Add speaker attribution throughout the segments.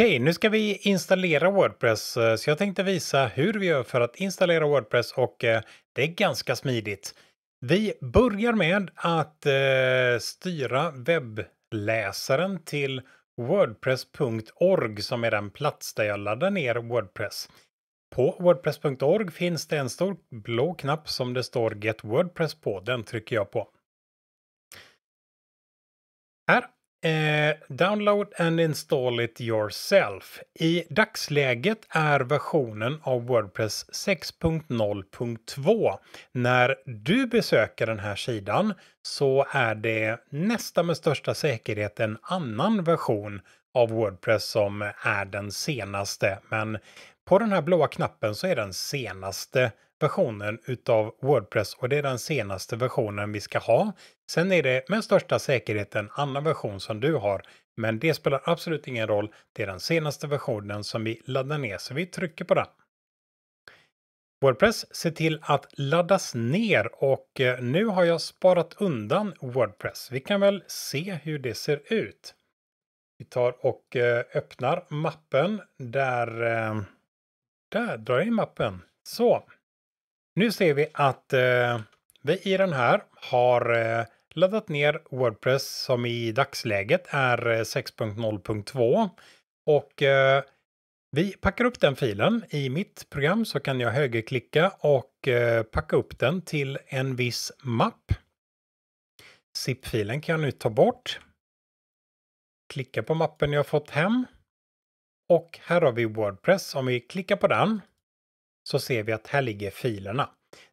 Speaker 1: Okej, nu ska vi installera Wordpress. Eh, så jag tänkte visa hur vi gör för att installera Wordpress och eh, det är ganska smidigt. Vi börjar med att eh, styra webbläsaren till wordpress.org som är den plats där jag laddar ner Wordpress. På wordpress.org finns det en stor blå knapp som det står Get Wordpress på. Den trycker jag på. Eh, download and install it yourself. I dagsläget är versionen av Wordpress 6.0.2. När du besöker den här sidan så är det nästan med största säkerhet en annan version av Wordpress som är den senaste. Men på den här blåa knappen så är den senaste versionen utav Wordpress och det är den senaste versionen vi ska ha. Sen är det med största säkerhet en annan version som du har, men det spelar absolut ingen roll. Det är den senaste versionen som vi laddar ner, så vi trycker på den. Wordpress se till att laddas ner och eh, nu har jag sparat undan Wordpress. Vi kan väl se hur det ser ut. Vi tar och eh, öppnar mappen där. Eh, där drar jag in mappen. Så. Nu ser vi att eh, vi i den här har eh, laddat ner Wordpress som i dagsläget är 6.0.2 eh, och eh, vi packar upp den filen. I mitt program så kan jag högerklicka och eh, packa upp den till en viss mapp. ZIP-filen kan jag nu ta bort. Klicka på mappen jag fått hem. Och här har vi Wordpress. Om vi klickar på den så ser vi att här ligger filerna.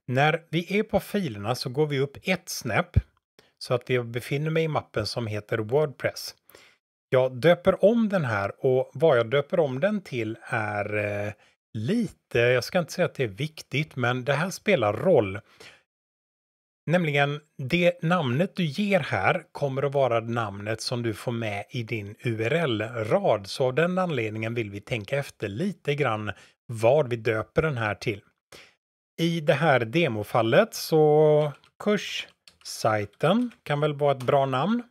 Speaker 1: När vi är på filerna så går vi upp ett snäpp så att vi befinner mig i mappen som heter Wordpress. Jag döper om den här och vad jag döper om den till är eh, lite, jag ska inte säga att det är viktigt, men det här spelar roll. Nämligen det namnet du ger här kommer att vara namnet som du får med i din URL-rad. Så av den anledningen vill vi tänka efter lite grann vad vi döper den här till. I det här demofallet så kurssajten kan väl vara ett bra namn.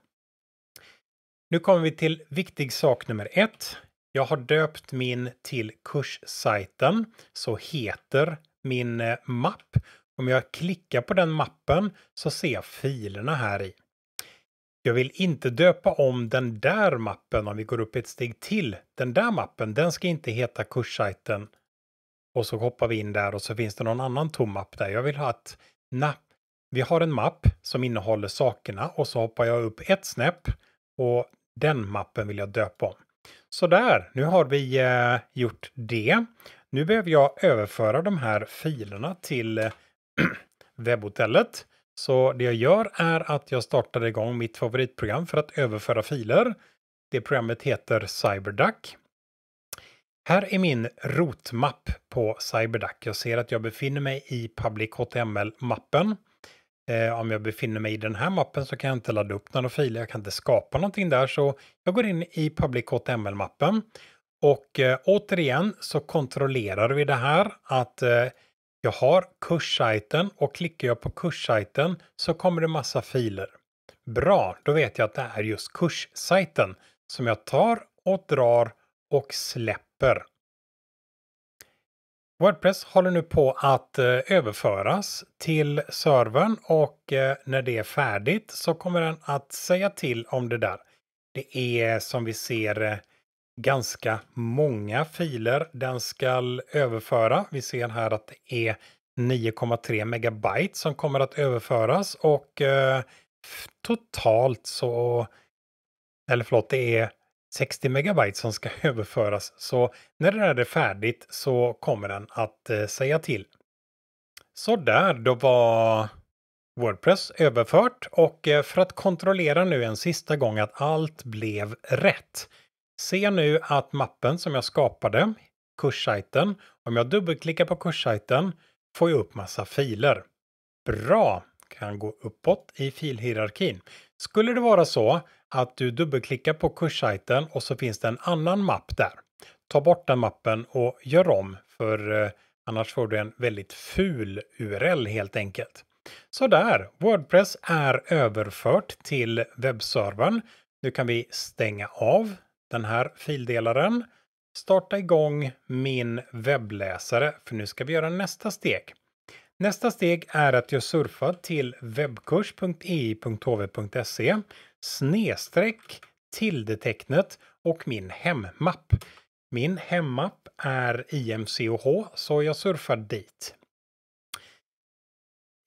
Speaker 1: Nu kommer vi till viktig sak nummer ett. Jag har döpt min till kurssajten så heter min eh, mapp. Om jag klickar på den mappen så ser jag filerna här i. Jag vill inte döpa om den där mappen om vi går upp ett steg till. Den där mappen, den ska inte heta kurssajten och så hoppar vi in där och så finns det någon annan tom mapp där. Jag vill ha att, na, vi har en mapp som innehåller sakerna och så hoppar jag upp ett snäpp och den mappen vill jag döpa om. Så där, nu har vi eh, gjort det. Nu behöver jag överföra de här filerna till eh, webbhotellet. Så det jag gör är att jag startar igång mitt favoritprogram för att överföra filer. Det programmet heter CyberDuck. Här är min rotmapp på CyberDuck. Jag ser att jag befinner mig i Public HTML-mappen. Eh, om jag befinner mig i den här mappen så kan jag inte ladda upp några filer, jag kan inte skapa någonting där, så jag går in i Public HTML-mappen. Och eh, återigen så kontrollerar vi det här att eh, jag har kurssajten och klickar jag på kurssajten så kommer det massa filer. Bra, då vet jag att det är just kurssajten som jag tar och drar och släpper. Wordpress håller nu på att eh, överföras till servern och eh, när det är färdigt så kommer den att säga till om det där. Det är som vi ser eh, ganska många filer den ska överföra. Vi ser här att det är 9,3 megabyte som kommer att överföras och eh, totalt så, eller förlåt, det är 60 megabyte som ska överföras. Så när det är färdigt så kommer den att eh, säga till. Så där, då var Wordpress överfört och eh, för att kontrollera nu en sista gång att allt blev rätt. Se nu att mappen som jag skapade, kurssajten, om jag dubbelklickar på kurssajten får jag upp massa filer. Bra! Kan gå uppåt i filhierarkin. Skulle det vara så att du dubbelklickar på kurssajten och så finns det en annan mapp där. Ta bort den mappen och gör om för eh, annars får du en väldigt ful URL helt enkelt. Så där, Wordpress är överfört till webbservern. Nu kan vi stänga av den här fildelaren, starta igång min webbläsare, för nu ska vi göra nästa steg. Nästa steg är att jag surfar till webbkurs.ei.hv.se snedstreck tildetecknet och min hemmapp. Min hemmapp är IMCOH så jag surfar dit.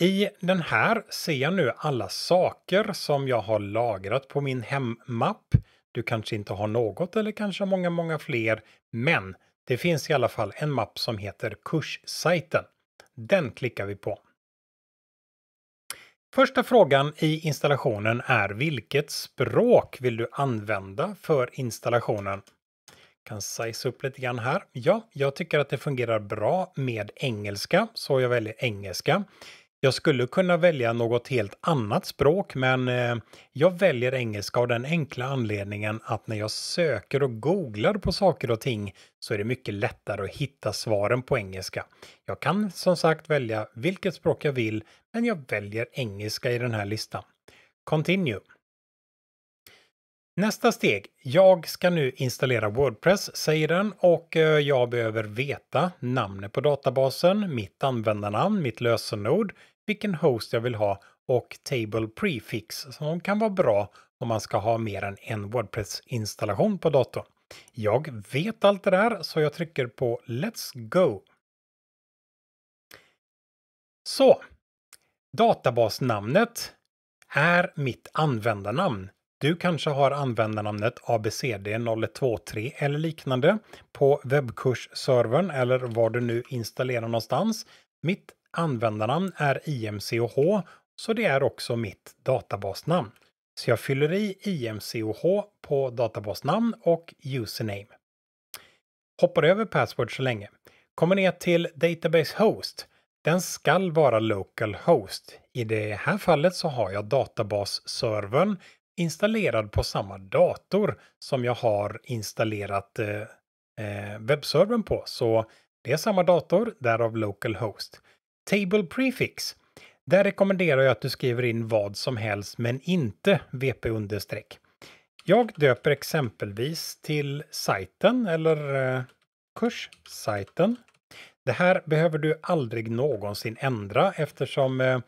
Speaker 1: I den här ser jag nu alla saker som jag har lagrat på min hemmapp. Du kanske inte har något eller kanske många, många fler, men det finns i alla fall en mapp som heter Kurssajten. Den klickar vi på. Första frågan i installationen är vilket språk vill du använda för installationen? Jag kan size upp lite grann här. Ja, jag tycker att det fungerar bra med engelska, så jag väljer engelska. Jag skulle kunna välja något helt annat språk men eh, jag väljer engelska av den enkla anledningen att när jag söker och googlar på saker och ting så är det mycket lättare att hitta svaren på engelska. Jag kan som sagt välja vilket språk jag vill men jag väljer engelska i den här listan. Continue. Nästa steg. Jag ska nu installera Wordpress, säger den, och eh, jag behöver veta namnet på databasen, mitt användarnamn, mitt lösenord, vilken host jag vill ha och Table Prefix som kan vara bra om man ska ha mer än en Wordpress-installation på datorn. Jag vet allt det där så jag trycker på Let's Go. Så, databasnamnet är mitt användarnamn. Du kanske har användarnamnet abcd0123 eller liknande på webbkursservern eller var du nu installerar någonstans. Mitt användarnamn är imcoh, så det är också mitt databasnamn. Så jag fyller i imcoh på databasnamn och username. Hoppar över password så länge. Kommer ner till Database Host. Den skall vara Local Host. I det här fallet så har jag databasservern installerad på samma dator som jag har installerat eh, eh, webbservern på. Så det är samma dator, därav localhost. Table prefix. Där rekommenderar jag att du skriver in vad som helst men inte vp understreck. Jag döper exempelvis till sajten eller eh, kurssajten. Det här behöver du aldrig någonsin ändra eftersom eh,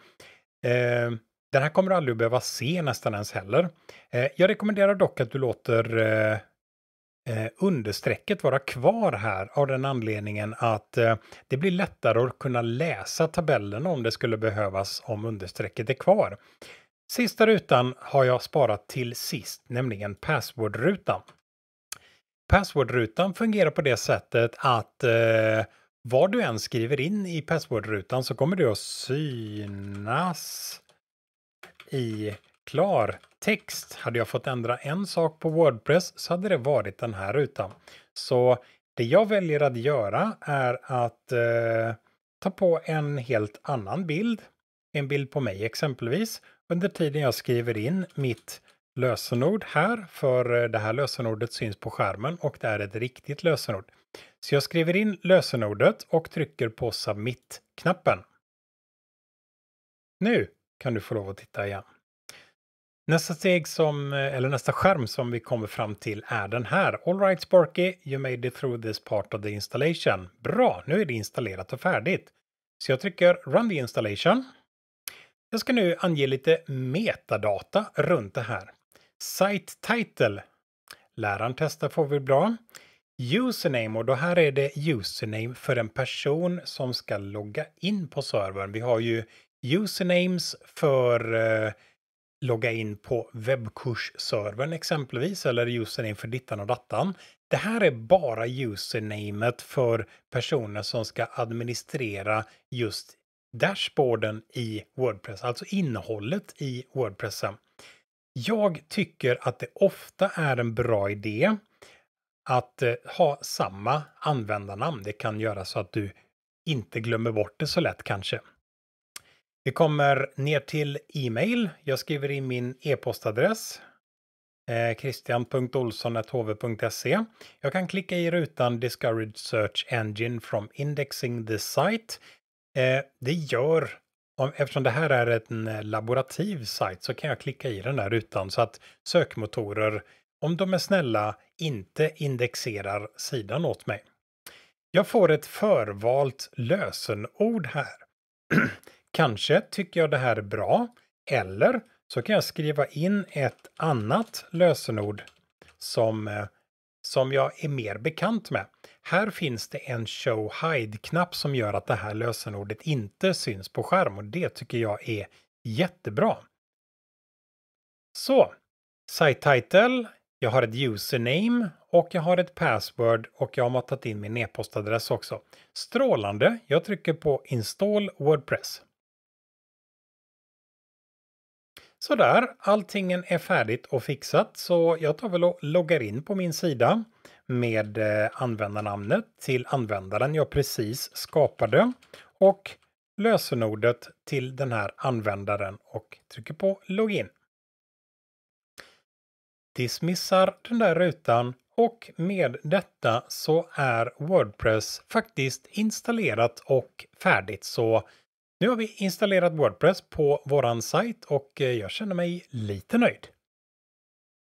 Speaker 1: eh, den här kommer du aldrig behöva se nästan ens heller. Eh, jag rekommenderar dock att du låter eh, eh, understrecket vara kvar här av den anledningen att det blir lättare att kunna läsa tabellen om det skulle behövas om understrecket är kvar. Sista rutan har jag sparat till sist, nämligen passwordrutan. Passwordrutan fungerar på det sättet att eh, vad du än skriver in i passwordrutan så kommer det att synas i klartext. Hade jag fått ändra en sak på Wordpress så hade det varit den här rutan. Så det jag väljer att göra är att eh, ta på en helt annan bild. En bild på mig exempelvis. Under tiden jag skriver in mitt lösenord här, för eh, det här lösenordet syns på skärmen och det är ett riktigt lösenord. Så jag skriver in lösenordet och trycker på submit-knappen. Nu kan du få lov att titta igen. Nästa steg som, eller nästa skärm som vi kommer fram till är den här. Alright Sparky, you made it through this part of the installation. Bra, nu är det installerat och färdigt. Så jag trycker Run the installation. Jag ska nu ange lite metadata runt det här. Site title. Läraren testar får vi bra. Username och då här är det username för en person som ska logga in på servern. Vi har ju usernames för eh, logga in på webbkursservern exempelvis eller username för dittan och dattan. Det här är bara usernamet för personer som ska administrera just dashboarden i Wordpress, alltså innehållet i Wordpressen. Jag tycker att det ofta är en bra idé att eh, ha samma användarnamn. Det kan göra så att du inte glömmer bort det så lätt kanske. Vi kommer ner till e-mail. Jag skriver in min e-postadress. Eh, Christian.olsson.hv.se. Jag kan klicka i rutan Discouraged Search Engine from Indexing the Site. Eh, det gör, eftersom det här är en eh, laborativ sajt, så kan jag klicka i den här rutan så att sökmotorer, om de är snälla, inte indexerar sidan åt mig. Jag får ett förvalt lösenord här. Kanske tycker jag det här är bra, eller så kan jag skriva in ett annat lösenord som, eh, som jag är mer bekant med. Här finns det en show hide-knapp som gör att det här lösenordet inte syns på skärm och det tycker jag är jättebra. Så, site title, jag har ett username och jag har ett password och jag har matat in min e-postadress också. Strålande! Jag trycker på install Wordpress. Sådär, alltingen är färdigt och fixat så jag tar väl och loggar in på min sida med eh, användarnamnet till användaren jag precis skapade och lösenordet till den här användaren och trycker på login. Dismissar den där rutan och med detta så är Wordpress faktiskt installerat och färdigt så nu har vi installerat Wordpress på våran sajt och eh, jag känner mig lite nöjd.